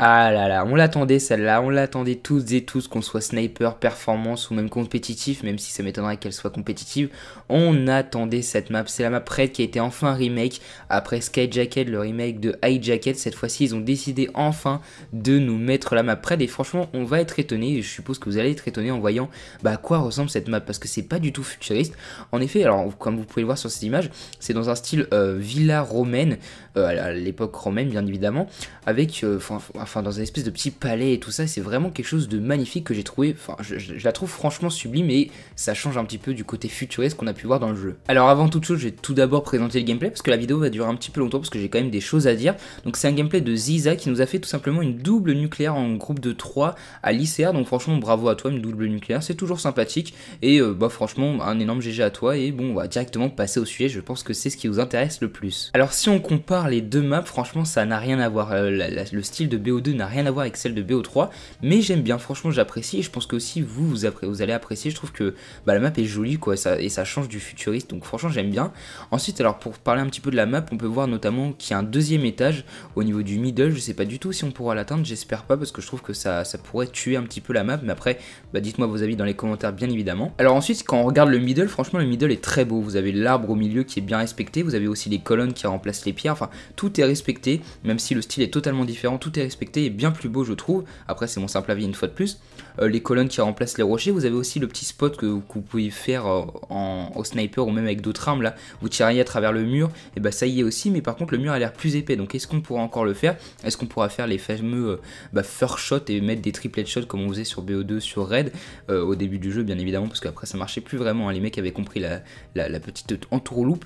Ah là là, on l'attendait celle-là, on l'attendait tous et tous, qu'on soit sniper, performance ou même compétitif, même si ça m'étonnerait qu'elle soit compétitive, on attendait cette map. C'est la map Red qui a été enfin remake après Skyjacket, le remake de Jacket. Cette fois-ci, ils ont décidé enfin de nous mettre la map Red et franchement, on va être étonné. Je suppose que vous allez être étonné en voyant bah, à quoi ressemble cette map parce que c'est pas du tout futuriste. En effet, alors comme vous pouvez le voir sur cette image, c'est dans un style euh, villa romaine, euh, à l'époque romaine bien évidemment, avec euh, enfin, enfin dans un espèce de petit palais et tout ça. C'est vraiment quelque chose de magnifique que j'ai trouvé. Enfin, je, la trouve franchement sublime et ça change un petit peu du côté futuriste qu'on a pu voir dans le jeu. Alors avant toute chose, je vais tout d'abord présenter le gameplay parce que la vidéo va durer un petit peu longtemps parce que j'ai quand même des choses à dire. Donc c'est un gameplay de Ziza qui nous a fait tout simplement une double nucléaire en groupe de 3 à l'ICR. Donc franchement, bravo à toi, une double nucléaire, c'est toujours sympathique et euh, bah franchement, un énorme GG à toi et bon, on va directement passer au sujet. Je pense que c'est ce qui vous intéresse le plus. Alors si on compare les deux maps, franchement, ça n'a rien à voir. Euh, le style de BO 2 n'a rien à voir avec celle de BO3, mais j'aime bien, franchement j'apprécie, et je pense que aussi vous, vous, allez apprécier, je trouve que bah, la map est jolie quoi, et ça, et ça change du futuriste, donc franchement j'aime bien. Ensuite, alors pour parler un petit peu de la map, on peut voir notamment qu'il y a un deuxième étage au niveau du middle, je sais pas du tout si on pourra l'atteindre, j'espère pas, parce que je trouve que ça, pourrait tuer un petit peu la map, mais après, bah, dites-moi vos avis dans les commentaires bien évidemment. Alors ensuite, quand on regarde le middle, franchement le middle est très beau, vous avez l'arbre au milieu qui est bien respecté, vous avez aussi les colonnes qui remplacent les pierres, enfin tout est respecté, même si le style est totalement différent, tout est respecté est bien plus beau, je trouve. Après, c'est mon simple avis une fois de plus. Euh, les colonnes qui remplacent les rochers, vous avez aussi le petit spot que, vous pouvez faire euh, en, sniper ou même avec d'autres armes. Là, vous tirez à travers le mur, et bah ça y est aussi, mais par contre, le mur a l'air plus épais. Donc, est-ce qu'on pourra encore le faire Est-ce qu'on pourra faire les fameux euh, bah, first shot et mettre des triplets shots comme on faisait sur BO2, sur red au début du jeu, bien évidemment, parce qu'après, ça marchait plus vraiment. Hein. Les mecs avaient compris la, la, la petite entourloupe.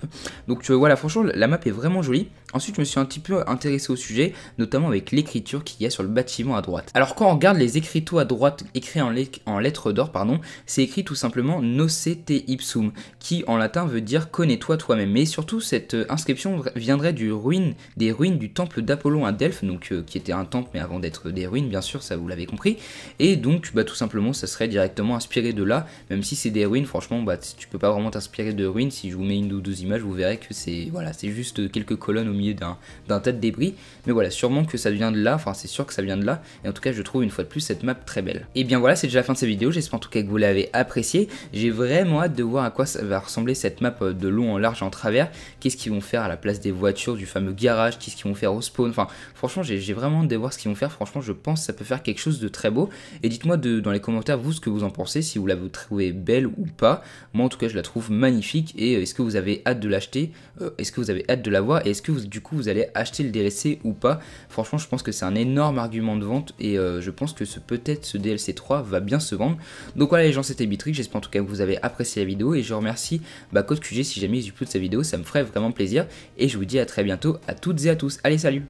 Donc, voilà, franchement, la map est vraiment jolie. Ensuite, je me suis un petit peu intéressé au sujet, notamment avec l'écriture qu'il y a sur le bâtiment à droite. Alors quand on regarde les écriteaux à droite écrits en, en lettres d'or, pardon, c'est écrit tout simplement Nocete ipsum, qui en latin veut dire connais-toi toi-même. Mais surtout, cette euh, inscription viendrait du ruine, des ruines du temple d'Apollon à Delphes, donc euh, qui était un temple, mais avant d'être des ruines, bien sûr, ça vous l'avez compris. Et donc, bah, tout simplement, ça serait directement inspiré de là, même si c'est des ruines, franchement, bah, tu peux pas vraiment t'inspirer de ruines. Si je vous mets une ou deux images, vous verrez que c'est voilà, c'est juste quelques colonnes au milieu d'un tas de débris. Mais voilà, sûrement que ça vient de là, enfin, c'est sûr que ça vient de là. Et en tout cas, je trouve une fois de plus cette map très belle. Et bien voilà, c'est déjà la fin de cette vidéo. J'espère en tout cas que vous l'avez appréciée. J'ai vraiment hâte de voir à quoi ça va ressembler cette map euh, de long en large en travers. Qu'est-ce qu'ils vont faire à la place des voitures, du fameux garage, qu'est-ce qu'ils vont faire au spawn. Enfin, franchement, j'ai vraiment hâte de voir ce qu'ils vont faire. Franchement, je pense que ça peut faire quelque chose de très beau. Et dites-moi dans les commentaires, vous, ce que vous en pensez, si vous la trouvez belle ou pas. Moi, en tout cas, je la trouve magnifique. Et euh, est-ce que vous avez hâte de l'acheter euh, Est-ce que vous avez hâte de la voir Et est-ce que vous, du coup, vous allez acheter le DLC ou pas Franchement, je pense que c'est un énorme argument de vente et euh, je pense que ce peut-être ce DLC 3 va bien se vendre. Donc voilà les gens, c'était Bitrix, j'espère en tout cas que vous avez apprécié la vidéo et je remercie bah, Code QG si jamais plus de sa vidéo, ça me ferait vraiment plaisir et je vous dis à très bientôt à toutes et à tous. Allez salut